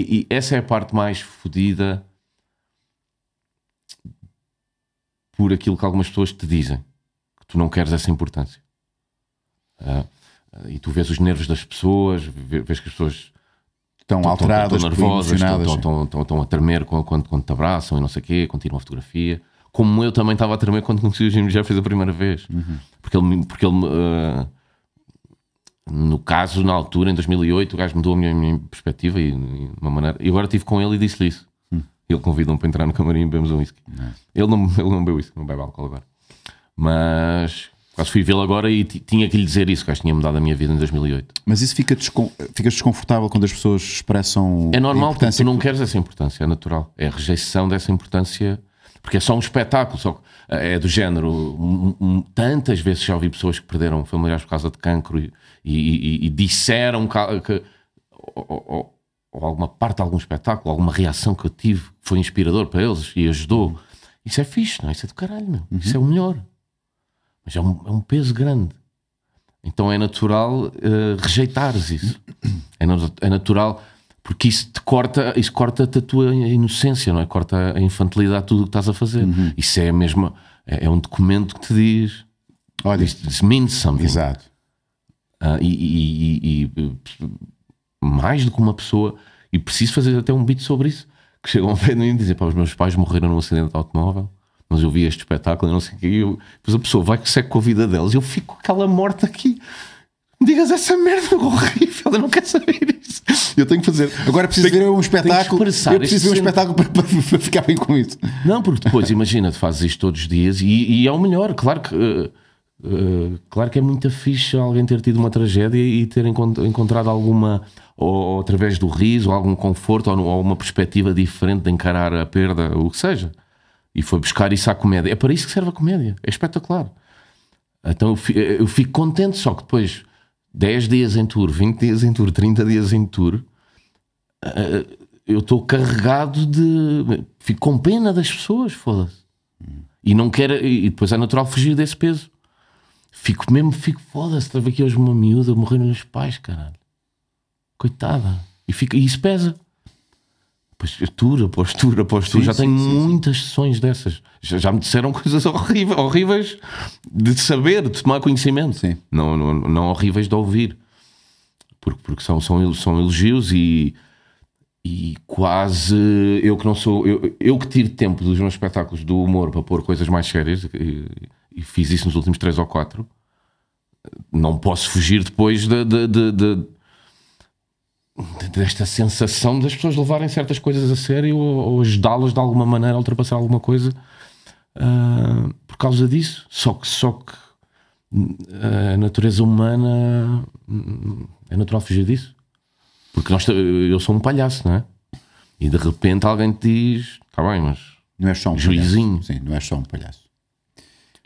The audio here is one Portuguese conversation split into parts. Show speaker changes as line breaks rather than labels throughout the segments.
e essa é a parte mais fodida por aquilo que algumas pessoas te dizem, que tu não queres essa importância. Uh, e tu vês os nervos das pessoas, vês que as pessoas estão alteradas, estão nervosas, estão a tremer quando, quando, te abraçam e não sei o quê, quando tiram a fotografia. Como eu também estava a tremer quando conheci o Jimmy Jeffries a primeira vez. Uhum. Porque ele, porque ele uh, no caso, na altura, em 2008, o gajo mudou a minha, minha perspectiva e, e, uma maneira. E agora estive com ele e disse-lhe isso. Hum. Ele convidou-me para entrar no camarim e bebemos um whisky. Não. Ele, não, ele não bebeu whisky, não bebe álcool agora. Mas quase fui vê-lo agora e tinha que lhe dizer isso, que acho que tinha mudado a minha vida em 2008.
Mas isso fica descon ficas desconfortável quando as pessoas expressam. É normal,
porque tu não que... queres essa importância, é natural. É a rejeição dessa importância porque é só um espetáculo, só, eh, é do género. tantas vezes já ouvi pessoas que perderam familiares por causa de cancro e, e, e, e disseram que, que ou, ou, ou, alguma parte de algum espetáculo, alguma reação que eu tive foi inspirador para eles e ajudou. Isso é fixe, não? É? Isso é do caralho, meu. Uhum. Isso é o uhum. melhor. Mas é um, é um peso grande. Então é natural uh, rejeitares isso. É, é natural porque isso te corta, isso corta a tua inocência, não é? Corta a infantilidade, tudo o que estás a fazer. Uhum. Isso é mesmo, é, é, um documento que te diz. Olha, isso means something. Exato. Uh, e, e, e, e, mais do que uma pessoa, e preciso fazer até um beat sobre isso, que chegam a pé no mim e dizem, para os meus pais morreram num acidente de automóvel, mas eu vi este espetáculo e não sei o quê, e eu, depois a pessoa vai que segue com a vida deles, eu fico aquela morte aqui digas essa merda é horrível, eu não quero saber isso.
Eu tenho que fazer. Agora preciso tenho, ver um espetáculo. Eu preciso ver um espetáculo
para, para, para, ficar bem com isso. Não, porque depois, imagina, fazes isto todos os dias e, e é o melhor, claro que. Uh, uh, claro que é muita fixe alguém ter tido uma tragédia e ter encontrado alguma, ou, ou através do riso, ou algum conforto, ou, ou uma perspectiva diferente de encarar a perda, o que seja. E foi buscar isso à comédia. É para isso que serve a comédia. É espetacular. Então eu fico, eu fico contente, só que depois 10 dias em tour, 20 dias em tour, 30 dias em tour, eh, eu estou carregado de. Fico com pena das pessoas, foda-se. E não quero. E depois é natural fugir desse peso. Fico mesmo, fico foda-se. Estava aqui hoje uma miúda morrendo nos pais, caralho. Coitada. E, fica, e isso pesa. Postura, postura, postura. Sim, já sim, tenho sim, muitas sessões dessas. Já, já, me disseram coisas horríveis, horríveis de saber, de tomar conhecimento. Não, não, não, horríveis de ouvir. Porque, porque são, são, são elogios e, e quase eu que não sou. Eu, eu que tiro tempo dos meus espetáculos do humor para pôr coisas mais sérias e, e fiz isso nos últimos três ou quatro. Não posso fugir depois de, de, de, de desta sensação das pessoas levarem certas coisas a sério ou, ou ajudá-las de alguma maneira a ultrapassar alguma coisa uh, por causa disso. Só que, só que ah, a natureza humana é natural fugir disso. Porque nós, eu sou um palhaço, não é? E de repente alguém te diz: está bem, mas. Não é só um juizinho. Palhaço. Sim, não é só um palhaço.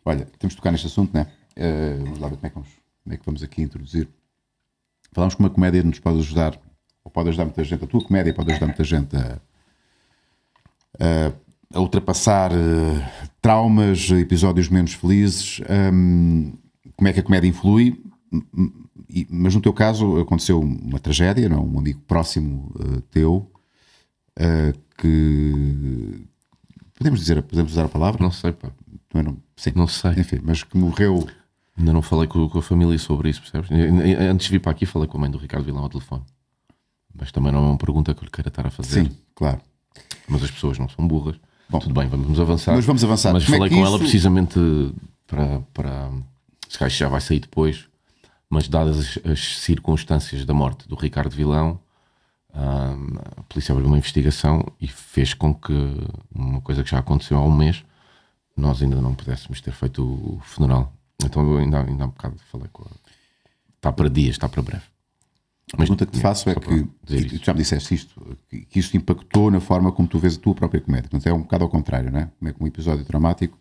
Olha, temos de tocar neste assunto, não é?
Uh, ah, vamos lá ver como é que vamos, como é que vamos aqui introduzir. Falámos que uma comédia nos pode ajudar ou pode ajudar muita gente, a tua comédia pode ajudar muita gente a, a, a ultrapassar uh, traumas, episódios menos felizes, um, como é que a comédia influi. Hum, mas no teu caso aconteceu uma tragédia, não? É? um amigo próximo uh, teu uh, que
podemos dizer, podemos usar a palavra? Não sei, pá. Não, é, não, sim. não sei. Enfim, mas que morreu. Ainda não falei com, com a família sobre isso, percebes? Antes de vir para aqui, falei com a mãe do Ricardo Vilão ao telefone. Mas também não é uma pergunta que eu lhe queira estar a fazer. Sim, claro. Mas as pessoas não são burras. Bom, Tudo bem, vamos avançar. Mas vamos avançar. Mas Como é falei é com isso... ela precisamente para, para. Se calhar já vai sair depois. Mas dadas as, as circunstâncias da morte do Ricardo Vilão, ah, a polícia abriu uma investigação e fez com que uma coisa que já aconteceu há um mês nós ainda não pudéssemos ter feito o funeral. Então eu ainda, ainda há um bocado falei com ela. Está para dias, está para breve. Mas a pergunta que te faço
é que, tu já me disseste isto, que, isto impactou na forma como tu vês a tua própria comédia. Portanto, é um bocado ao contrário, não é? Como é que um episódio dramático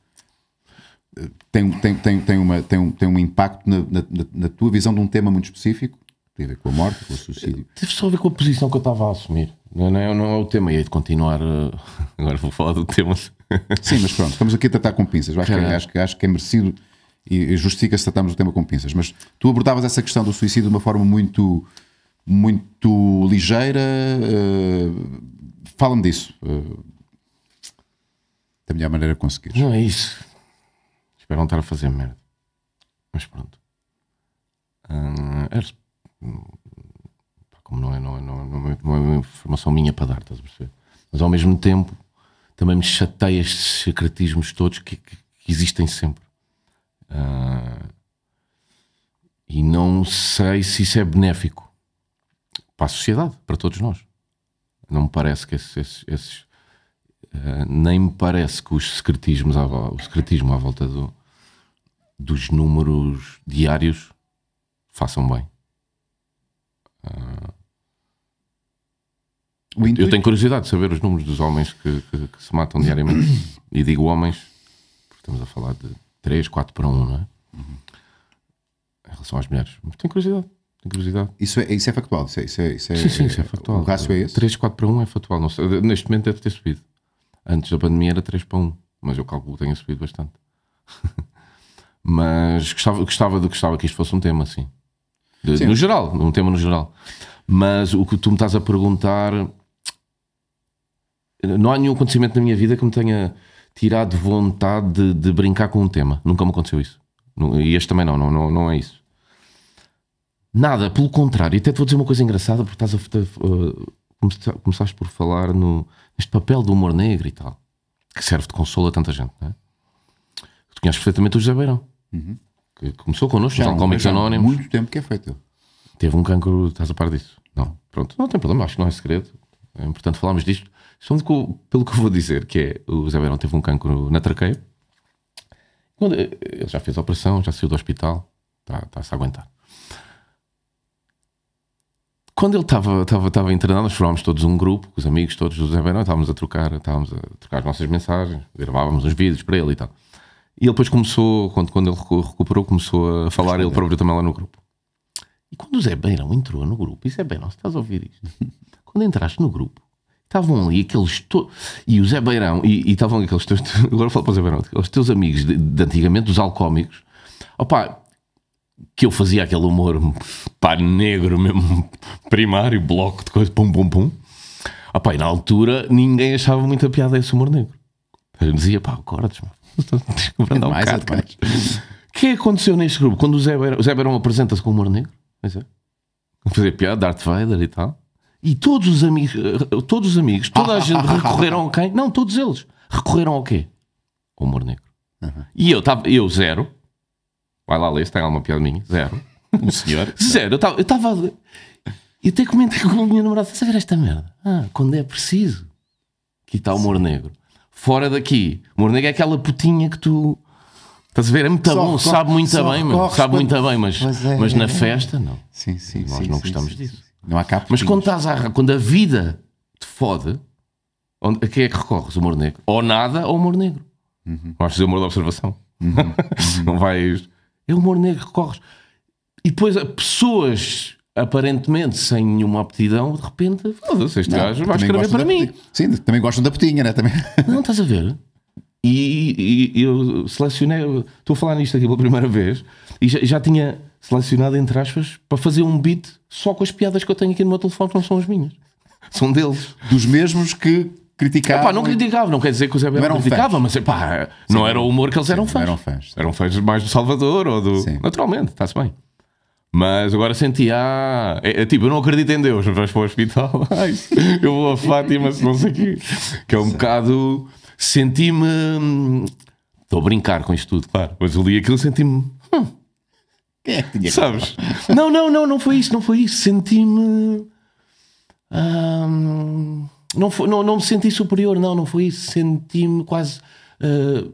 eh, tem, tem, tem, tem, uma, tem, um, tem um impacto na, na, na tua visão de um tema muito específico, que tem a ver com a morte, com o suicídio.
Eh, teve só a ver com a posição que eu estava a assumir.
Não, é, é, não é o tema, e aí de continuar. Eh, agora vou falar do tema. Sim, mas pronto, estamos aqui a tratar com pinças. Acho, é. que, acho, que, acho que é merecido e justifica-se tratarmos o tema com pinças. Mas tu abordavas essa questão do suicídio de uma forma muito muito ligeira. Uh, Fala-me disso. Uh, da melhor maneira conseguir. Não é isso. Espero não estar a fazer merda.
Mas pronto. Uh, como não é, não é, não, é, não, é, não é informação minha para dar, estás a perceber? Mas ao mesmo tempo também me chateia estes secretismos todos que, que, que existem sempre. Uh, e não sei se isso é benéfico para a sociedade, para todos nós. Não me parece que esses. esses, esses uh, nem me parece que os secretismos à, o secretismo à volta do, dos números diários façam bem. Uh, eu tenho curiosidade de saber os números dos homens que, que, que se matam diariamente. e digo homens, porque estamos a falar de 3, 4 para 1, não é? Uhum. Em relação às mulheres. Mas tenho curiosidade curiosidade. Isso é, isso é factual, isso é, isso é, isso é, sim, sim, isso é factual. O rácio é esse? 3, 4 para 1 é factual. Não sei, neste momento deve ter subido. Antes da pandemia era 3 para 1, mas eu calculo que tenha subido bastante. mas gostava, gostava, de, gostava que isto fosse um tema, assim. De, sim. No geral, um tema no geral. Mas o que tu me estás a perguntar. Não há nenhum acontecimento na minha vida que me tenha tirado vontade de, de brincar com um tema. Nunca me aconteceu isso. E este também não, não, não, não é isso. Nada, pelo contrário. Até te vou dizer uma coisa engraçada, porque estás a, uh, começaste por falar no, neste papel do humor negro e tal, que serve de consolo a tanta gente, não é? Tu conheces perfeitamente o José Beirão, uhum. que começou connosco já, nos Anónimos. muito
tempo que é feito.
Teve um cancro, estás a par disso? Não, pronto, não tem problema, acho que não é segredo. É importante falarmos disto. Só pelo que eu vou dizer, que é, o José Beirão teve um cancro na traqueia, eh, ele já fez a operação, já saiu do hospital, está-se tá a aguentar quando ele estava estava estava internado, nós formámos todos um grupo, com os amigos todos do Zé Beirão, estávamos a trocar, estávamos a trocar as nossas mensagens, gravávamos uns vídeos para ele e tal. E ele depois começou, quando, quando ele recuperou, começou a falar ele próprio também lá no grupo. E quando o Zé Beirão entrou no grupo, e Zé Beirão, se estás a ouvir isto? quando entraste no grupo, estavam ali aqueles. E o Zé Beirão, e, estavam aqueles teus. Agora falo para o Zé Beirão, os teus amigos de, de antigamente, dos alcoómicos. Opá, que eu fazia aquele humor pá, negro mesmo, primário, bloco de coisa, pum, pum, pum. Ah, e na altura ninguém achava muita piada esse humor negro. Eu dizia, pá, acordes, mano. descobrindo um bocado, O é que aconteceu neste grupo? Quando o Zé Beirão, Beirão apresenta-se com humor negro, pois é. fazer piada, Darth Vader e tal. E todos os amigos, eh, todos os amigos, toda a gente recorreram a quem? Não, todos eles. Recorreram ao quê? humor negro. Uhum. E eu, tava, eu zero, Vai lá ler se tem alguma piada minha. Zero. O senhor? Zero. Eu estava a ler. eu até comentei com a minha namorada: estás a ver esta merda? Ah, quando é preciso. Aqui está o humor negro. Fora daqui. O humor negro é aquela putinha que tu. Estás a ver? É muito bom, recorre, sabe muito bem, mas, sabe muito bem, mas, mas, é, mas na é, festa, não.
Sim, sim. Nós sim, não sim, gostamos sim, disso.
Não há cá Mas quando estás a, quando a vida te fode, onde, a quem é que recorres? O humor negro? Ou nada ou humor negro. Uhum. Vais fazer é humor da observação. Uhum. não vais. É humor negro que corres. E depois pessoas aparentemente sem nenhuma aptidão, de repente, foda-se, este gajo vai escrever para mim. Putinha. Sim, também gostam da putinha, né? Também. Não, estás a ver? E, e, eu selecionei, estou a falar nisto aqui pela primeira vez, e já, já, tinha selecionado, entre aspas, para fazer um beat só com as piadas que eu tenho aqui no meu telefone, que não são as minhas. São deles. Dos mesmos que criticavam. não criticavam, não quer dizer que o Zé
não criticava,
fãs. mas epá, não era o humor que eles eram fãs. Eram fãs. Eram fãs mais do Salvador ou do. Sim. Naturalmente, está-se bem. Mas agora senti, ah, é, é, tipo, eu não acredito em Deus, mas para o hospital, ai, eu vou a Fátima, se não sei o quê. Que é um bocado. Senti-me. Estou a brincar com isto tudo, claro. Mas eu li aquilo senti-me. Hum. Quem é que tinha Sabes? não, não, não, não foi isso, não foi isso. Senti-me. Ah, hum, não, foi, não, não me senti superior, não, não foi isso. Senti-me quase uh,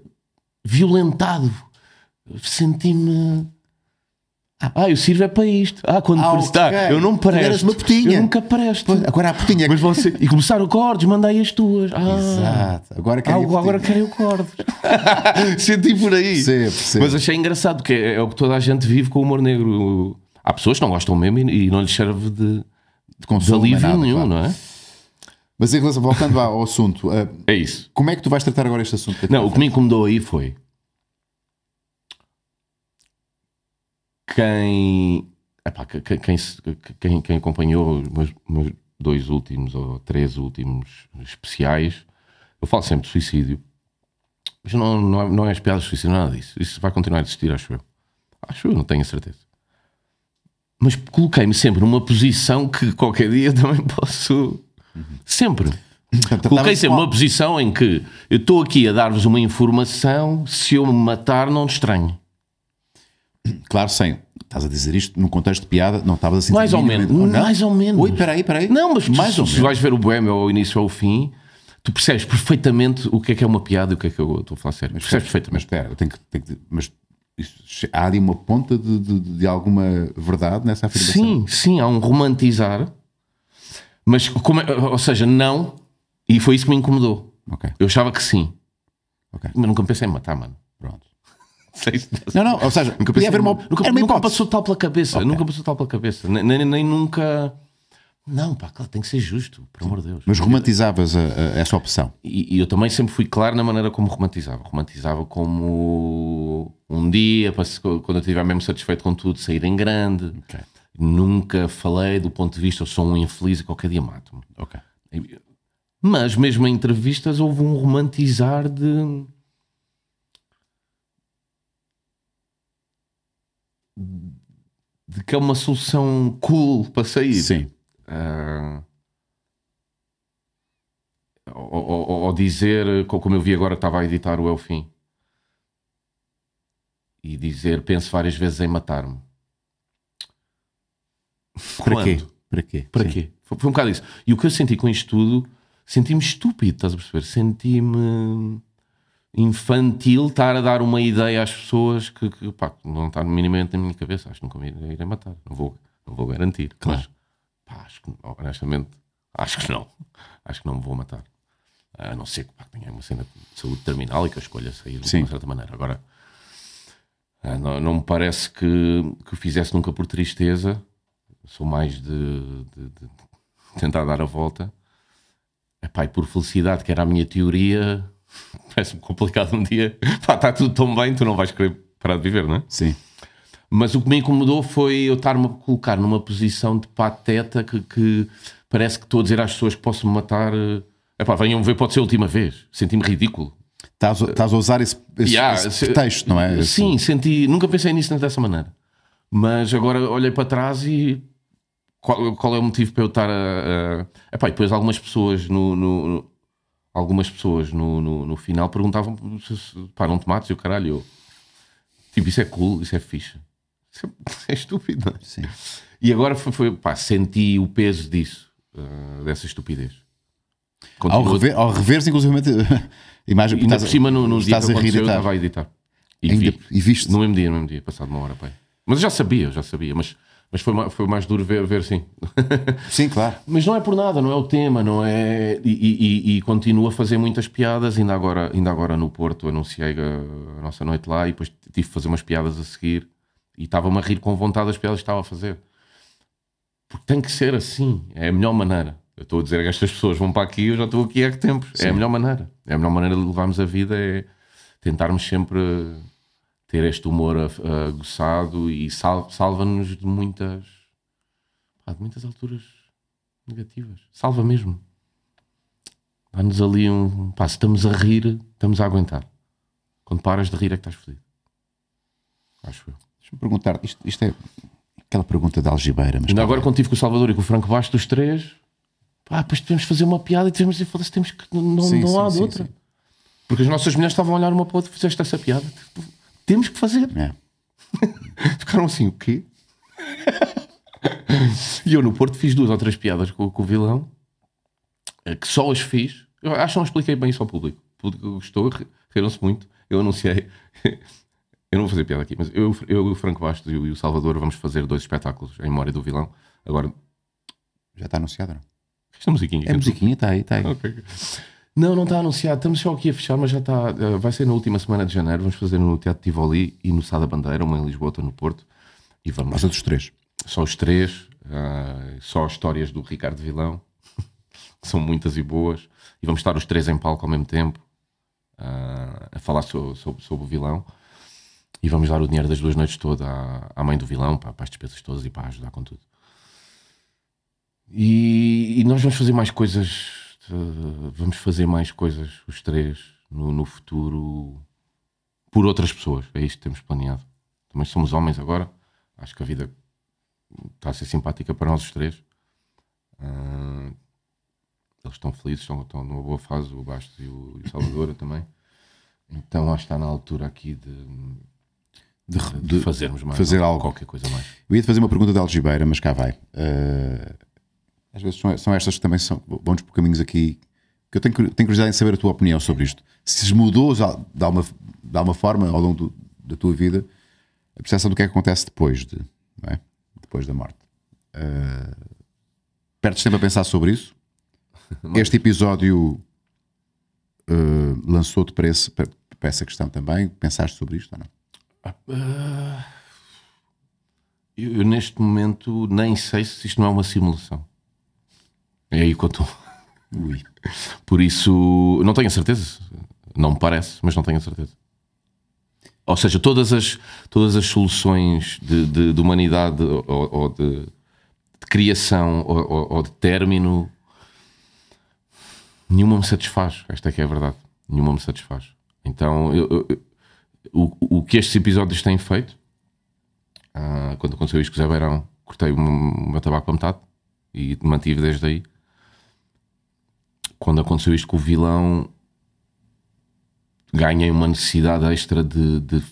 violentado. Senti-me. Ah, eu sirvo é para isto. Ah, quando ah, tá, okay. eu não presto. Uma putinha. Eu nunca presto. agora a putinha. Mas você... E começaram o cordes, mandei as tuas. Ah, Exato. Agora querem ah, agora querem eu cordes. Senti por aí. Sempre, sempre. Mas achei engraçado, porque é, é o que toda a gente vive com o humor negro. Há pessoas que não gostam mesmo e não lhes serve de, de, de é alívio nenhum, claro. não é? Mas em relação, voltando ao assunto, uh, é isso. Como é que tu vais
tratar agora este assunto? Não, o que me incomodou aí foi
quem, epá, quem, quem, quem, acompanhou os meus, meus, dois últimos ou três últimos especiais, eu falo sempre de suicídio, mas não, não, é, não é as piadas de suicídio, é nada disso. Isso vai continuar a existir, acho eu. Acho eu, não tenho a certeza. Mas coloquei-me sempre numa posição que qualquer dia também posso Sempre. Coloquei-se uma posição em que eu estou aqui a dar-vos uma informação, se eu me matar, não estranho. Claro, sem. Estás a dizer isto num contexto de piada, não estavas sentir Mais ou menos. Ou mais ou menos. Oi, peraí, peraí. Não, mas mais se, ou se menos. vais ver o Boêmio ao início ao fim, tu percebes perfeitamente o que é que é uma piada e o que é que eu estou a falar sério. Mas, percebes
perfeitamente. Mas espera, eu tenho que. Tenho
que mas há ali uma ponta de, de, de, alguma verdade nessa afirmação? Sim, sim, há um romantizar mas, como, é, ou seja, não, e foi isso que me incomodou. Okay. Eu achava que sim. Okay. Mas nunca pensei em matar, mano. Pronto. Não, não, ou seja, nunca, pensei, uma, nunca, nunca, nunca passou tal pela cabeça. Okay. Nunca passou tal pela cabeça. Nem, nem, nem, nunca. Não, pá, claro, tem que ser justo, por amor de Deus. Mas romantizavas a, a essa opção? E, e, eu também sempre fui claro na maneira como romantizava. Romantizava como um dia, quando eu estiver mesmo satisfeito com tudo, sair em grande. Okay nunca falei do ponto de vista eu sou um infeliz e qualquer dia mato-me. Okay. Mas mesmo em entrevistas houve um romantizar de. de que é uma solução cool para sair. Sim. Uh... Ou, ou, ou, dizer, como eu vi agora, estava a editar o Elfin é E dizer, penso várias vezes em matar-me para quê? Para quê? Para quê? Foi, foi um bocado isso. E o que eu senti com isto tudo, senti-me estúpido, estás a perceber? Senti-me infantil estar a dar uma ideia às pessoas que, que pá, não está minimamente na minha cabeça. Acho que nunca me irei matar. Não vou, não vou garantir. Claro. Mas, pá, acho que, honestamente, acho que não. Acho que não me vou matar. A não ser que pá, tenha uma cena de saúde terminal e que eu escolha sair Sim. de uma certa maneira. Agora, ah, não, não me parece que, que fizesse nunca por tristeza sou mais de, de, de tentar dar a volta. Epá, e por felicidade, que era a minha teoria, parece-me complicado um dia. está tudo tão bem, tu não vais querer parar de viver, não é? Sim. Mas o que me incomodou foi eu estar-me a colocar numa posição de pateta que, que parece que estou a dizer às pessoas que posso me matar. Eh, epá, venham ver, pode ser a última vez. Senti-me ridículo. Estás, estás a usar esse, esse, yeah, esse texto, não é? Sim, esse... senti. Nunca pensei nisso dessa maneira. Mas agora olhei para trás e qual, qual, é o motivo para eu estar a. a... Epá, e depois algumas pessoas no. no, no algumas pessoas no, no, no, final perguntavam pá, não te mates e o caralho. Eu, tipo, isso é cool, isso é ficha Isso é, isso é estúpido. É? Sim. E agora foi, foi pá, senti o peso disso, uh, dessa estupidez. Continuou... Ao, rever, ao rever-se,
inclusive, imagem. Ainda por cima, no, no dia que aconteceu, eu estava a
editar. E, Ainda, vi, e viste? No mesmo dia, no mesmo dia, passado uma hora, pai. Mas eu já sabia, eu já sabia, mas mas foi mais, foi mais duro ver, ver sim. Sim, claro. Mas não é por nada, não é o tema, não é. E, e, e continuo a fazer muitas piadas. Ainda agora, ainda agora no Porto anunciei a, a nossa noite lá e depois tive de fazer umas piadas a seguir. E estava-me a rir com vontade das piadas que estava a fazer. Porque tem que ser assim. É a melhor maneira. Eu estou a dizer que estas pessoas vão para aqui e eu já estou aqui há que tempos. Sim. É a melhor maneira. É a melhor maneira de levarmos a vida é tentarmos sempre ter este humor aguçado e sal, salva-nos de muitas pá, de muitas alturas negativas. Salva mesmo. Dá-nos ali um. Pá, se estamos a rir, estamos a aguentar. Quando paras de rir é que estás fodido. Acho eu. Deixa-me perguntar, isto, isto, é aquela pergunta da Algibeira. Mas Ainda tá agora, é? quando estive com o Salvador e com o Franco Baixo dos três, pá, depois devemos fazer uma piada e devemos dizer, foda-se, temos que. Não, sim, não sim, há sim, outra. Porque as nossas mulheres estavam a olhar uma para outra e fizeste essa piada. Tipo, temos que fazer, é. Ficaram assim, o quê? e eu no Porto fiz duas ou três piadas com, com o vilão, eh, que só as fiz. Eu acho que não expliquei bem isso ao público. O público gostou, riram-se muito. Eu anunciei. eu não vou fazer piada aqui, mas eu, eu o Franco Bastos e o Salvador vamos fazer dois espetáculos em memória do vilão. Agora. Já está anunciado, não? Esta é musiquinha. É musiquinha, está aí, está aí. Okay. Não, não está anunciado. Estamos só aqui a fechar, mas já está. Eh, vai ser na última semana de janeiro. Vamos fazer no Teatro Tivoli e no Sada Bandeira, uma em Lisboa, outra no Porto. E vamos. Mas dos três. Só os três. Uh, só histórias do Ricardo Vilão, que são muitas e boas. E vamos estar os três em palco ao mesmo tempo uh, a falar so, so, sobre o vilão. E vamos dar o dinheiro das duas noites toda à, à mãe do vilão, para, para as despesas todas e para ajudar com tudo. E, e, nós vamos fazer mais coisas eh, vamos fazer mais coisas, os três, no, no futuro, por outras pessoas. É isto que temos planeado. Também somos homens agora. Acho que a vida está a ser simpática para nós os três. Uh, eles estão felizes, estão, estão numa boa fase, o Bastos e o, e o Salvador também. Então acho que está na altura aqui de, de, de fazermos mais fazer algo. qualquer coisa mais.
Eu ia te fazer uma pergunta da Algibeira, mas cá vai. Uh, às vezes são, são estas que também são, bons por caminhos aqui, que eu tenho, tenho curiosidade em saber a tua opinião sobre isto. Se mudou de alguma, de alguma forma ao longo do, da tua vida a percepção do que é que acontece depois, de, é? depois da morte. Uh, perdes tempo a pensar sobre isso? Este episódio uh, lançou-te para, esse, para, para, essa questão também? Pensaste sobre isto ou não? Uh,
eu, eu, neste momento nem sei se isto não é uma simulação. É aí que eu estou. Por isso, não tenho a certeza. Não me parece, mas não tenho a certeza. Ou seja, todas as, todas as soluções de, de, de humanidade ou, ou de, de, criação ou, ou, de término, nenhuma me satisfaz. Esta é que é a verdade. Nenhuma me satisfaz. Então, eu, eu, o, o que estes episódios têm feito, ah, quando aconteceu isto com o Zé Beirão, cortei o meu tabaco a metade e mantive desde aí quando aconteceu isto com o vilão, ganhei uma necessidade extra de, de, de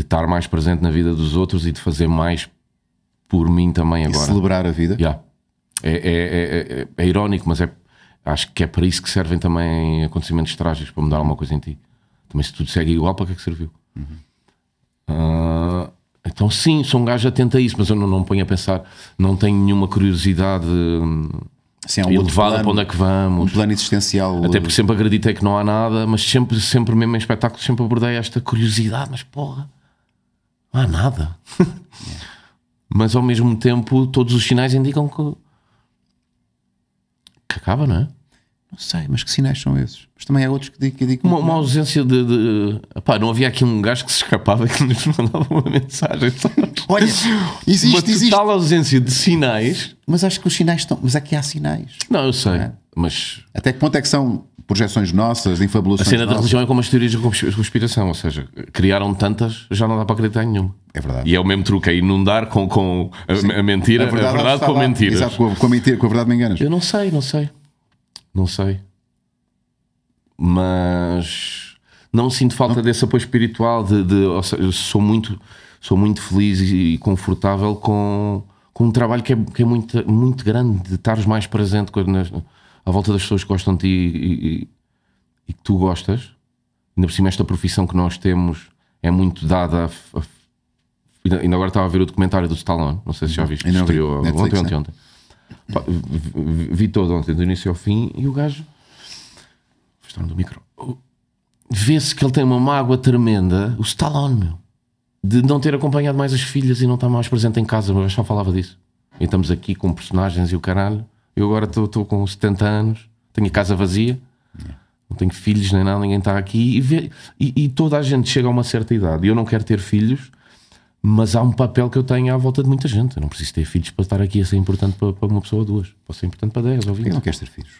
estar mais presente na vida dos outros e de fazer mais por mim também agora. E celebrar a vida. Yeah. É, é, é, é, irónico, mas é, acho que é para isso que servem também acontecimentos trágicos para mudar alguma coisa em ti. Também se tudo segue igual, para que é que serviu? Uhum. Uh, então, sim, sou um gajo atento a isso, mas eu não, não ponho a pensar, não tenho nenhuma curiosidade. Hum, Sim, é um elevada plano, para onde é que vamos. Um plano existencial. Até porque sempre acreditei que não há nada, mas sempre, sempre mesmo em espetáculo, sempre abordei esta curiosidade, mas porra, não há nada. Yeah. mas ao mesmo tempo, todos os sinais indicam que, que acaba, não é?
Não sei, mas que sinais são esses?
Mas também há outros que digo. Que digo uma, uma ausência de. de... Epá, não havia aqui um gajo que se escapava e que nos mandava uma mensagem. Olha, existe, uma existe. tal ausência de sinais.
Mas acho que os sinais estão. Mas aqui há sinais. Não, eu sei. Não é? Mas. Até que ponto é que são projeções nossas, infabulações. A cena nossas. da religião
é como as teorias de conspiração, ou seja, criaram tantas, já não dá para acreditar em nenhuma. É verdade. E é o mesmo truque, é inundar com, com a, a mentira, a verdade, a verdade com a mentira. Exato,
com a, mentira, com a verdade me enganas.
Eu não sei, não sei. Não sei. Mas não sinto falta não. desse apoio espiritual, de, de seja, sou muito, sou muito feliz e, e confortável com, com um trabalho que é, que é muito, muito grande, de estares mais presente nas, à volta das pessoas que gostam de ti e, e, e, que tu gostas. Ainda por cima, esta profissão que nós temos é muito dada a, a Ainda agora estava a ver o documentário do Stallone, não sei se já uhum. viste, estreou ontem, ontem, né? ontem. Pá, vi todo ontem, do início ao fim, e o gajo. Estão do micro. Vê-se que ele tem uma mágoa tremenda, o Stallone, meu, de não ter acompanhado mais as filhas e não estar mais presente em casa, mas só falava disso. E estamos aqui com personagens e o caralho. Eu agora estou com 70 anos, tenho a casa vazia, não tenho filhos nem nada, ninguém está aqui. E, vê, e, e toda a gente chega a uma certa idade. Eu não quero ter filhos, mas há um papel que eu tenho à volta de muita gente. Eu não preciso ter filhos para estar aqui a ser importante para, para uma pessoa ou duas. Posso ser importante para 10 ou 20. Quem não queres ter filhos?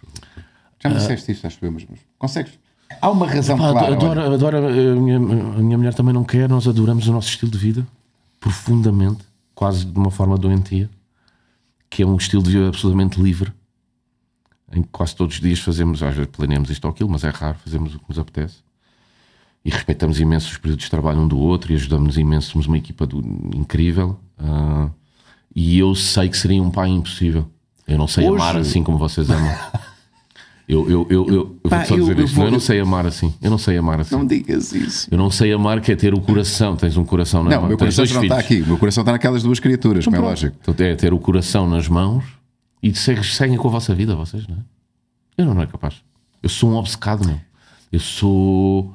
Já me uh, disseste
isto, acho eu, mas, mas consegues?
Há uma razão para clara. Adoro, adoro eh, a, minha, a minha mulher também não quer, nós adoramos o nosso estilo de vida profundamente, quase de uma forma doentia, que é um estilo de vida absolutamente livre, em que quase todos os dias fazemos, às vezes planeamos isto ou aquilo, mas é raro, fazemos o que nos apetece e respeitamos imenso os períodos de trabalho um do outro e ajudamos imenso, somos uma equipa do, incrível. Uh, e eu sei que seria um pai impossível. Eu não sei Hoje... amar assim como vocês amam. eu, eu, eu, eu, eu vou só dizer eu, isto. Eu, vou... não, eu não sei amar assim. Eu não sei amar assim. Não digas isso. Eu não sei amar que é ter o coração. Tens um coração na não, mão. Não, meu coração não está aqui. meu
coração está naquelas duas criaturas, como é então lógico.
Então, é ter o coração nas mãos e segues, seguem com a vossa vida, vocês, não é? Eu não, não é capaz. Eu sou um obcecado, meu. Eu sou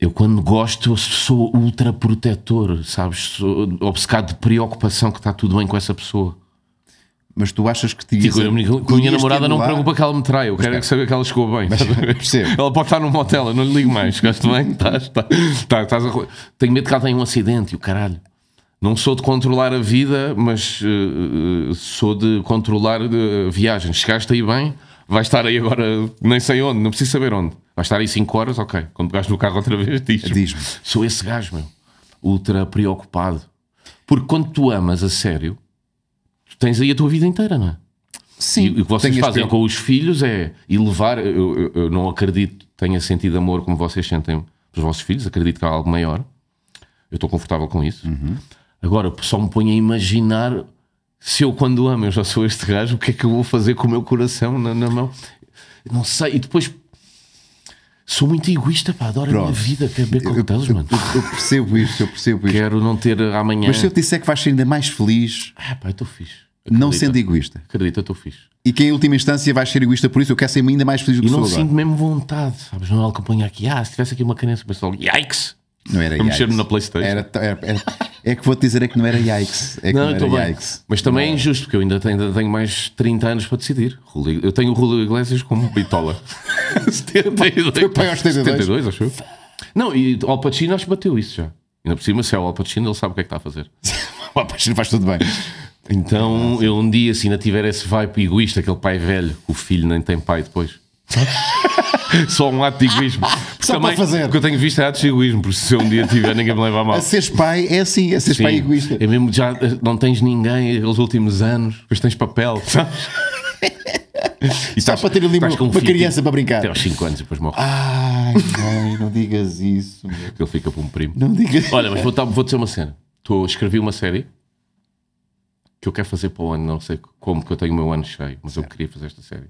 eu quando gosto sou ultra protetor, sabes? Sou obcecado de preocupação que está tudo bem com essa pessoa. Mas tu achas que te Digo, tipo, a minha, minha namorada não me preocupa que ela me traia, eu quero é que saber que ela chegou bem. Mas, ela pode estar num motel, eu não lhe ligo mais. Estás bem? Estás, tá, tá, estás a... Tenho medo que ela tenha um acidente o caralho. Não sou de controlar a vida, mas uh, sou de controlar uh, viagens. Chegaste aí bem, vai estar aí agora, nem sei onde, não preciso saber onde. Vai estar aí 5 horas, ok. Quando pegares no carro outra vez, diz-me. Diz Sou esse gajo, meu. Ultra preocupado. Porque quando tu amas a sério, tu tens aí a tua vida inteira, não é? Sim. E, o que vocês fazem com os filhos é elevar. Eu, eu, eu não acredito que tenha sentido amor como vocês sentem para os vossos filhos, acredito que há algo maior. Eu estou confortável com isso. Uhum. Agora, só me ponho a imaginar se eu, quando amo, eu já sou este gajo, o que é que eu vou fazer com o meu coração na, na mão? Não sei. E depois sou muito egoísta, pá, adoro Pronto. a minha vida, quero beber coquetéis, mano. Eu, eu, percebo isto, eu percebo isto. Quero não ter amanhã. Mas se eu te
disser que vais ser ainda mais
feliz. Ah, pá, eu estou fixe. Acredita. Não sendo egoísta. Acredito, eu estou fixe.
E que em última instância vais ser egoísta por isso, eu quero ser
ainda mais feliz do que e sou agora. não sinto mesmo vontade, sabes? Não é algo que eu ponho aqui, ah, se tivesse aqui uma criança pessoal, yikes!
Não era Para mexer-me na Playstation. Era, era, era é que vou-te dizer é que não era yikes. É que não, não era yikes.
Mas também não. é injusto, porque eu ainda tenho, ainda tenho, mais 30 anos para decidir. Eu tenho o Julio Iglesias como bitola. 72. Teu pai aos 72. 72, acho eu. Não, e o Al Pacino acho que bateu isso já. Ainda por cima, se é o Al Pacino, ele sabe o que é que está a fazer. o Al Pacino faz tudo bem. Então, eu um dia, se ainda tiver esse vibe egoísta, aquele pai velho, o filho nem tem pai depois. Só um ato de egoísmo. Só também, para fazer. O que eu tenho visto é atos de egoísmo, porque se eu um dia tiver, ninguém me leva a mal. A seres
pai é assim, a seres Sim, pai egoísta.
É mesmo, já eh, não tens ninguém nos últimos anos, depois tens papel, sabes? Só estás, para ter ali uma, uma criança para brincar. Até aos 5 anos depois morre. Ai, mãe, não digas isso. Meu. Ele fica para um primo. Não digas Olha, mas vou, vou dizer uma cena. Estou a escrever uma série que eu quero fazer para o ano, não sei como, que eu tenho o meu ano cheio, mas certo. eu queria fazer esta série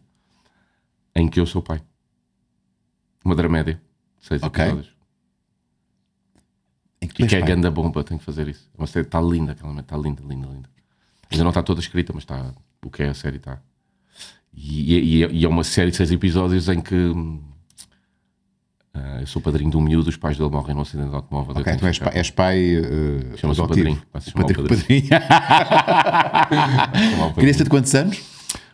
em que eu sou pai. Uma dramédia. Seis Ok. episódios. Em que, E que é pai? ganda bomba, tenho que fazer isso. Uma série está linda, aquela está linda, linda, linda. Ainda não está toda escrita, mas está. O que é a série está. E, e- e é- uma série de seis episódios em que hum, ah, eu sou padrinho de um miúdo, os pais dele morrem num acidente de automóvel. Ok, tenho tu então és pai. ficar- És pai eh, Chama-se o padrinho. vai o Padrinho. padrinho.
chamar o de quantos anos?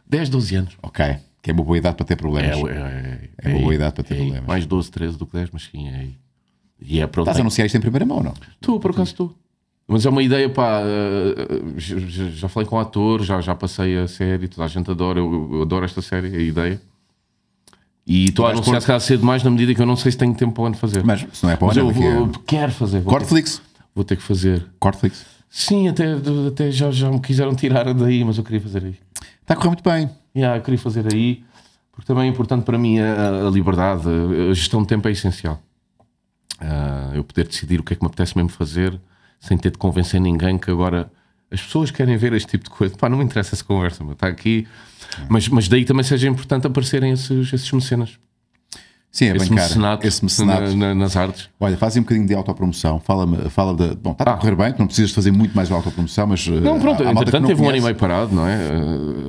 10, 12 anos. Ok. Que é uma boa idade para ter problemas. É, é, é, é uma boa é, idade para ter é, é. problemas. Mais 12, 13
do que 10, mas sim, é aí. E é
Estás a anunciar isto em primeira
mão, não? Tu, por acaso, tu. Mas é uma ideia, pá. Eh, eh, já, falei com o ator, já, já passei a série, toda a gente adora, eu, eu adoro esta série, a ideia. E estou a anunciar se calhar cedo mais na medida que eu não sei se tenho tempo para ano fazer. Mas se não é para Mas eu vou, é... eu quero fazer. Cortflix? vou ter que fazer. Cortflix? Sim, até, até já, já me quiseram tirar daí, mas eu queria fazer aí. Está a correr muito bem yeah, eu queria fazer aí, porque também é importante para mim a, a liberdade, a gestão de tempo é essencial. Uh, eu poder decidir o que é que me apetece mesmo fazer, sem ter de convencer ninguém que agora as pessoas querem ver este tipo de coisa. Pá, não me interessa essa conversa, mas está aqui. Mas, mas daí também seja importante aparecerem esses, esses mecenas. Sim, é esse bem esse mecenato. Na, na, nas artes.
Olha, fazem um bocadinho de autopromoção. Fala, fala de. Bom, está ah. a correr bem, não precisas fazer muito mais autopromoção, mas. Eh, não, pronto, há, há entretanto teve conhece. um ano e meio
parado, não é?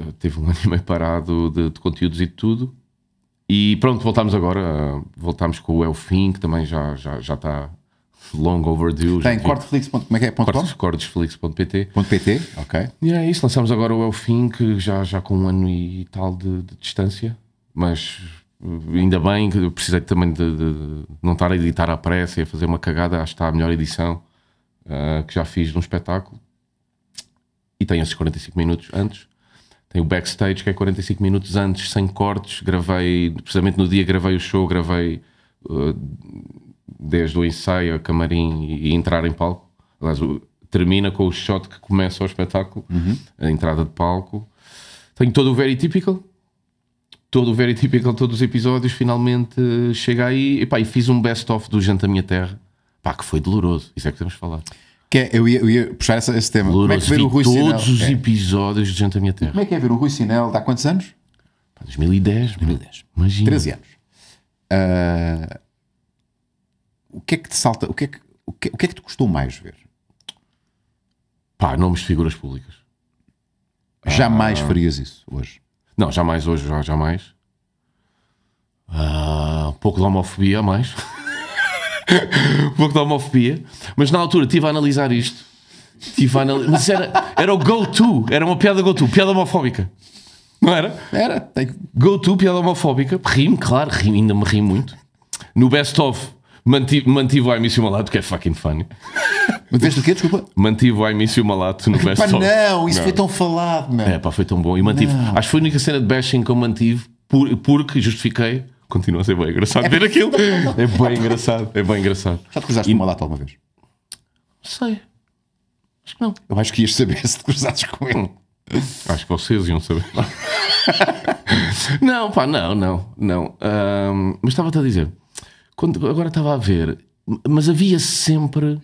Uh, teve um ano e meio parado de, de, conteúdos e de tudo. E pronto, voltámos agora. Uh, voltámos com o Elfim, que também já, já, já está long overdue. Tem tá cortflix.com. Como é que é? Cortesflix.pt. .pt, ok. E é isso, lançámos agora o Elfim, que já, já com um ano e tal de, de distância, mas Ainda bem que eu precisei também de, de não estar a editar à pressa e a fazer uma cagada. Acho que está a melhor edição uh, que já fiz num espetáculo. E tem esses 45 minutos antes. Tem o backstage que é 45 minutos antes, sem cortes. Gravei, precisamente no dia gravei o show, gravei uh, desde o ensaio, a camarim e, e entrar em palco. Aliás, o, termina com o shot que começa o espetáculo, uhum. a entrada de palco. Tenho todo o Very Typical, todo o Very Typical, todos os episódios, finalmente eh, chega aí pá, e fiz um best-of do Gente da Minha Terra, pá, que foi doloroso, isso é que temos de falar. Que é, eu, ia, eu ia puxar esse, esse tema. Doloroso. Como é que ver Vi o Rui todos Sinel? os é. episódios do Gente da Minha Terra.
Como é que é ver o Rui Sinel há quantos anos? Pá, 2010, 2010. Imagina. 13 anos. Uh, o que é que te salta? O que é que, o que, o que é que te custou mais ver?
Pá, nomes de figuras públicas. Jamais ah, farias isso hoje. Não, jamais hoje, já, jamais. Uh, um pouco de homofobia a mais. um pouco de homofobia. Mas na altura estive a analisar isto. Estive a analisar. Mas era, era o go-to, era uma piada go-to, piada homofóbica. Não era? Era. Go-to, piada homofóbica. Rime, claro, Rime, ainda me ri muito. No best-of mantive, mantive o I'm Missing My que é fucking funny. Mantiveste o quê? Desculpa. Mantive o Malato no Best Pá, of. Não, isso não. foi
tão falado,
mano. É, pá, foi tão bom. E mantive. Não. Acho que foi a única cena de bashing que eu mantive por, porque justifiquei. Continua a ser bem engraçado é ver aquilo. é bem engraçado. É bem engraçado. Já te cruzaste e... com o Malato alguma vez? Sei. Acho que não. Eu acho que ias saber se te cruzaste com ele. Acho que vocês iam saber. não, pá, não, não, não. Um, mas estava-te a dizer, quando, agora estava a ver, mas havia sempre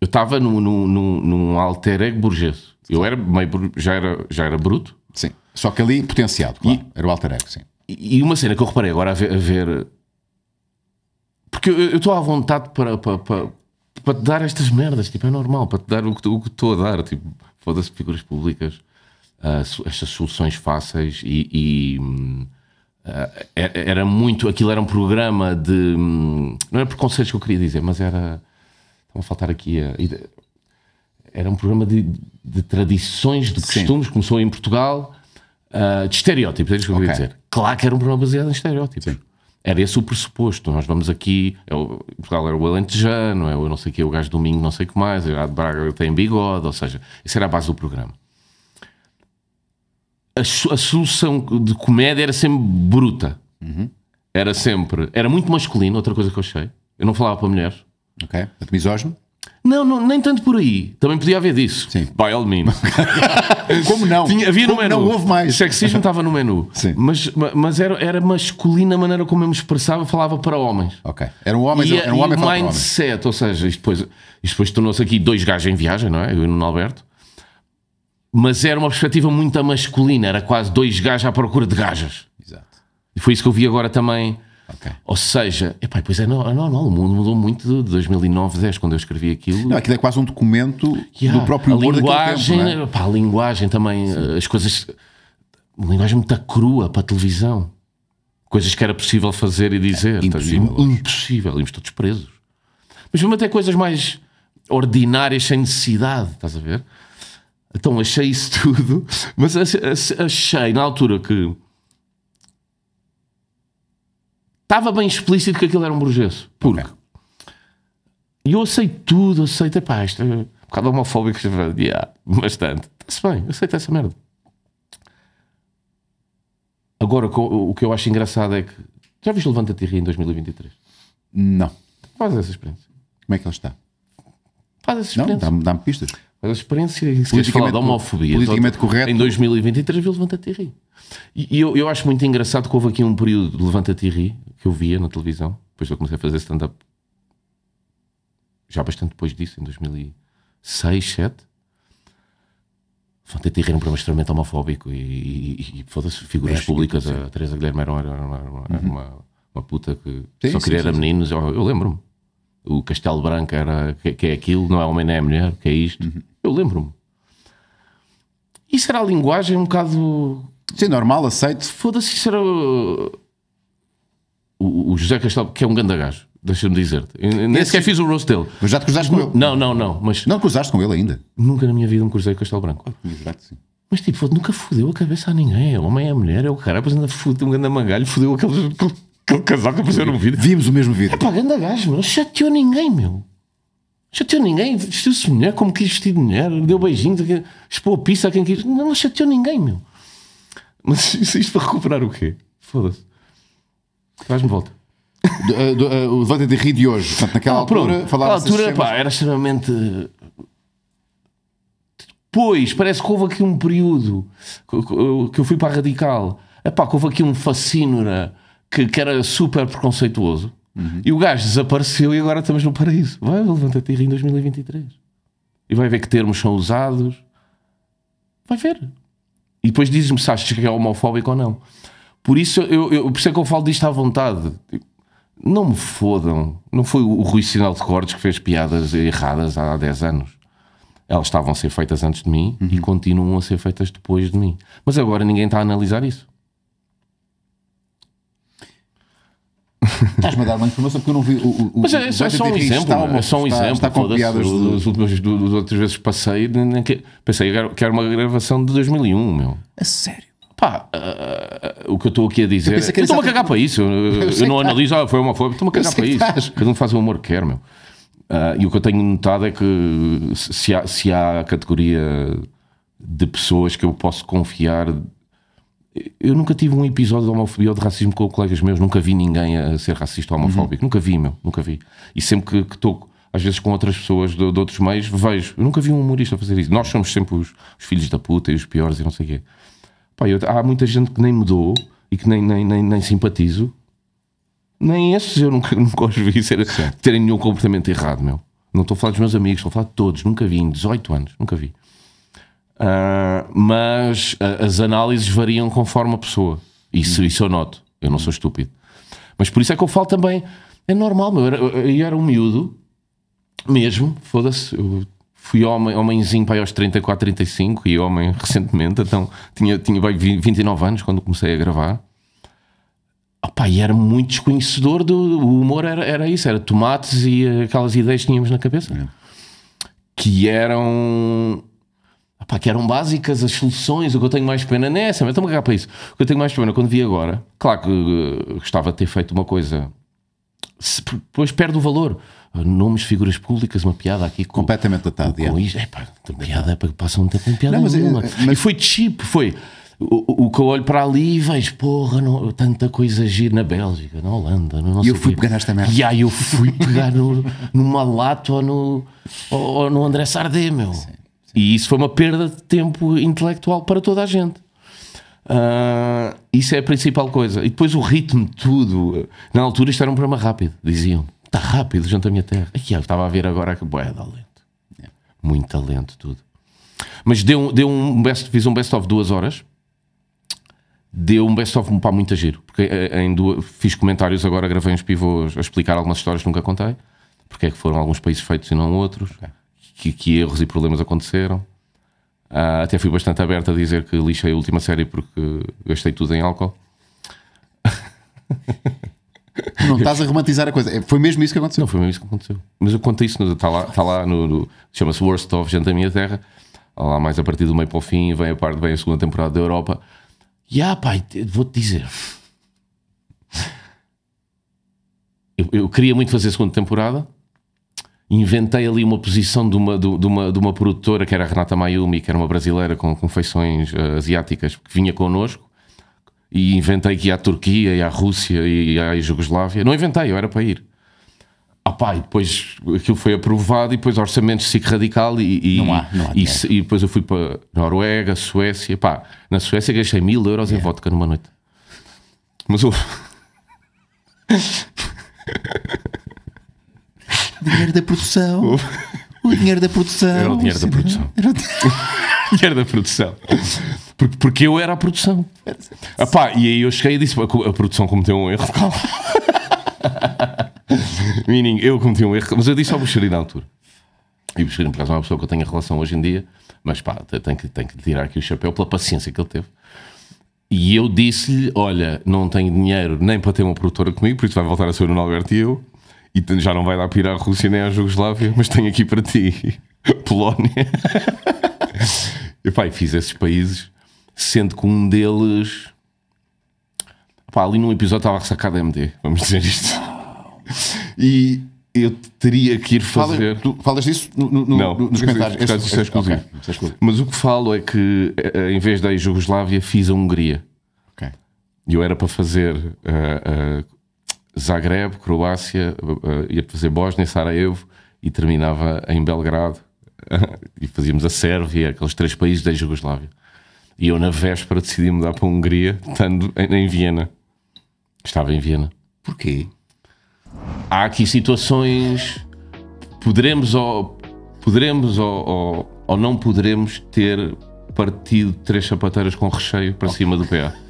eu estava num, num, num alter ego burguês. Eu era meio, já era, já era bruto. Sim. Só que ali potenciado, claro. E, era o alter ego, sim. E uma cena que eu reparei agora a ver. A ver porque eu estou à vontade para, para, para, para, te dar estas merdas, tipo, é normal, para te dar o que, estou a dar, tipo, foda-se figuras públicas, uh, estas soluções fáceis e. e uh, era muito. Aquilo era um programa de. Hum, não era preconceitos que eu queria dizer, mas era Estão a faltar aqui. A, era um programa de, de tradições, de costumes, Sim. começou em Portugal, uh, de estereótipos, é isso que eu okay. dizer. Claro que era um programa baseado em estereótipos. Sim. Era esse o pressuposto. Nós vamos aqui. É Portugal era o Alentejano, eu é não sei o que, o gajo domingo, não sei o que mais, é O de Braga, tem bigode, ou seja, isso era a base do programa. A, a solução de comédia era sempre bruta. Uhum. Era sempre. Era muito masculino, outra coisa que eu achei. Eu não falava para mulheres. Ok? Portanto, misógino? Não, não, nem tanto por aí. Também podia haver disso. Sim. By all means. Como não? Tinha, havia Como no menu. Não houve mais. Sexismo estava no menu. Sim. Mas, mas era, era masculina a maneira como eu me expressava, falava para homens. Ok. Era um homem, e, era um homem e o mindset, ou seja, isto depois, depois tornou-se aqui dois gajos em viagem, não é? Eu e o Nuno Alberto. Mas era uma perspectiva muito masculina, era quase dois gajos à procura de gajas. Exato. E foi isso que eu vi agora também Okay. Ou seja, epá, pois é, é normal, o mundo mudou muito de 2009, 10, quando eu escrevi aquilo. Não, aquilo é quase um documento yeah, do próprio humor linguagem, tempo, é? A linguagem também, Sim. Eh, as coisas... Uma linguagem muito crua para a televisão. Coisas que era possível fazer e dizer. É, impossível. Então, impossível, íamos todos presos. Mas mesmo até coisas mais ordinárias, sem necessidade, estás a ver? Então achei isso tudo, mas achei na altura que estava bem explícito que aquilo era um burgueso. Porque okay. eu aceito tudo, aceito, pá, isto é um bocado homofóbico, é yeah, bastante. Está-se bem, aceito essa merda. Agora, o que eu acho engraçado é que. Já viste Levanta-te e Ri em 2023? Não. Faz essa experiência. Como é que ele está? Faz essa experiência. Não, dá-me pistas. Faz essa experiência. Se queres falar de homofobia. Politicamente correto. Em 2023 viu Levanta-te e Ri. E eu, eu acho muito engraçado que houve aqui um período de Levanta-te e Ri, que eu via na televisão. Depois eu comecei a fazer stand-up já bastante depois disso, em 2006, 2007. Levanta-te e Ri era um programa extremamente homofóbico e, e, e foda-se, figuras públicas. Sim. A Teresa Guilherme era, era, uma, uhum. uma, uma, puta que sim, só queria sim, era meninos. Eu, eu lembro-me. O Castelo Branco era que, que, é aquilo, não é homem nem é mulher, que é isto. Uhum. Eu lembro-me. Isso era a linguagem um bocado Sim, normal, aceito. Foda-se, isso era. O, o José Castelo, que é um grande gajo, deixa-me dizer-te. Nem sequer fiz o roast dele. Mas já te cruzaste com ele? Não, não, não. Mas não cruzaste com ele ainda? Nunca na minha vida me cruzei com Castelo Branco. Exato, ah, sim. Mas tipo, nunca fudeu a cabeça a ninguém. É homem, é mulher, é o cara. Depois ainda fudeu um grande mangalho, fudeu aquele, aquele casal que apareceu no vídeo. Vimos o mesmo vídeo. É pá, grande gajo, meu. Chateou ninguém, meu. Chateou ninguém. Vestiu-se mulher como quis vestir de mulher. Deu beijinhos. Expôs a pista a quem quis. Não, não chateou ninguém, meu. Mas isto para recuperar o quê? Foda-se. Traz-me volta. Eh, eh, o Levanta de rir de hoje. Portanto, naquela ah, altura, falava altura pá, era extremamente. Depois, parece que houve aqui um período que eu fui para a Radical. Epá, que houve aqui um fascínora que, que era super preconceituoso. Uhum. E o gajo desapareceu e agora estamos no paraíso. Vai, levanta-te e ri em 2023. E vai ver que termos são usados. Vai ver. E depois dizes-me se achas que é homofóbico ou não. Por isso, eu, eu, por isso é que eu falo disto à vontade. Tipo, não me fodam. Não foi o Rui Sinal de Cortes que fez piadas erradas há 10 anos. Elas estavam a ser feitas antes de mim uhum. e continuam a ser feitas depois de mim. Mas agora ninguém está a analisar isso.
Estás-me a dar uma informação porque eu não vi o. o Mas é, o, é, só, um exemplo, está, é só um está, exemplo. Está com piadas das
últimas do, outras vezes passei. Pensei que era uma gravação de 2001, meu. A sério? Pá, uh, o que eu estou aqui a dizer. Eu estou-me a cagar para isso. Eu, eu não tá. analiso, ah, foi uma foi. Estou-me a cagar para isso. Tá. Cada um faz o humor que quer, meu. Uh, e o que eu tenho notado é que se há, se há a categoria de pessoas que eu posso confiar eu nunca tive um episódio de homofobia ou de racismo com colegas meus, nunca vi ninguém a ser racista ou homofóbico, uhum. nunca vi, meu, nunca vi. E sempre que estou, às vezes com outras pessoas de, de, outros meios, vejo, eu nunca vi um humorista fazer isso. Nós somos sempre os, os filhos da puta e os piores e não sei o quê. Pá, eu, há muita gente que nem mudou e que nem, nem, nem, nem simpatizo, nem esses eu nunca, nunca os vi ser, terem nenhum comportamento errado, meu. Não estou a falar dos meus amigos, estou a falar de todos, nunca vi, em 18 anos, nunca vi. Uh, mas ah, as análises variam conforme a pessoa. Isso, isso eu noto. Eu não sou estúpido. Mas por isso é que eu falo também. É normal, meu. Eu era, eu era um miúdo, mesmo. Foda-se. Fui homem, homenzinho para aí aos 34, 35 e homem recentemente. Então tinha, tinha bem 29 anos quando comecei a gravar. Opa, e era muito desconhecedor do humor, era, era isso, era tomates e aquelas ideias que tínhamos na cabeça. É. Que eram Pá, que eram básicas as soluções, o que eu tenho mais pena nessa, mas estamos a cagar para isso. O que eu tenho mais pena quando vi agora, claro que eh, gostava de ter feito uma coisa, se, depois perde o valor. Ah, nomes, figuras públicas, uma piada aqui com, completamente datado. Com, com é. isto, é pá, piada, é, passa um tempo com piada. Não, mas, é, nenhuma. Eh, mas... E foi cheap, foi. O, o que eu olho para ali e vejo, porra, não, tanta coisa gira na Bélgica, na Holanda, no nosso. E eu fui pegar nesta merda. E aí eu fui pegar no, malato ou no, ou, ou no André Sardé, meu. Sim. E isso foi uma perda de tempo intelectual para toda a gente. Uh, isso é a principal coisa. E depois o ritmo de tudo. Na altura isto era um programa rápido, diziam. Está rápido, junto à minha terra. Aqui, eu estava a ver agora que boé, da lento. É. Muito talento tudo. Mas deu, deu um best, fiz um best-of duas horas. Deu um best-of para muito giro. Porque eh, eh, em duas, fiz comentários agora, gravei uns pivôs a explicar algumas histórias que nunca contei. Porque é que foram alguns países feitos e não outros. Okay que, que erros e problemas aconteceram. Uh, até fui bastante aberto a dizer que lixei a última série porque gastei tudo em álcool.
Não estás a romantizar a coisa. Foi mesmo
isso que aconteceu? Não, foi mesmo isso que aconteceu. Mas eu conto isso, está lá, tá lá no. no Chama-se Worst of Gente da Minha Terra. Lá mais a partir do meio para o fim, vem a parte, vem a segunda temporada da Europa. E ah, pai, vou-te dizer. Eu, eu, queria muito fazer a segunda temporada inventei ali uma posição de uma, de, uma, de uma produtora que era a Renata Mayumi, que era uma brasileira com, com feições eh, asiáticas, que vinha connosco e inventei que ia à Turquia e à Rússia e à Jugoslávia. Não inventei, eu era para ir. Ah pá, e depois aquilo foi aprovado e depois orçamentos SIC radical e, e, não há, não há e, e, depois eu fui para Noruega, Suécia. Pá, na Suécia gastei mil euros yeah. em vodka numa noite. Mas o...
Dinheiro da produção. O dinheiro da produção. Era o dinheiro da produção.
Era o dinheiro da produção. Porque, porque eu era a produção. Epá, e aí eu cheguei e disse: a produção cometeu um erro. Meaning, eu cometi um erro. Mas eu disse ao Buxeri na altura. E o Buxeri, por causa é uma pessoa que eu tenho relação hoje em dia. Mas pá, tenho que, que tirar aqui o chapéu pela paciência que ele teve. E eu disse-lhe: Olha, não tenho dinheiro nem para ter uma produtora comigo, por isso vai voltar a ser o Nuno Alberto e eu. E já não vai dar para ir à Rússia nem à Jugoslávia, mas tenho aqui para ti Polónia. e pá, fiz esses países, sendo que um deles. Pá, ali num episódio estava a ressacar MD, vamos dizer isto. E eu teria que ir fazer. Fala,
tu, falas disso no, no, não, nos é comentários? Este, é este, é okay. É
mas o que falo é que eh, eh, em vez da Jugoslávia fiz a Hungria. Okay. E eu era para fazer uh, uh, Zagreb, Croácia, eh, eh, ia fazer Bósnia, Sarajevo e terminava em Belgrado e fazíamos a Sérvia, aqueles três países da Jugoslávia. E eu, na véspera, decidi mudar para a Hungria, estando em, Viena. Estava em Viena. Porquê? Há aqui situações. Poderemos ou, poderemos ou, ou, ou não poderemos ter partido três sapateiras com recheio para okay. cima do PA.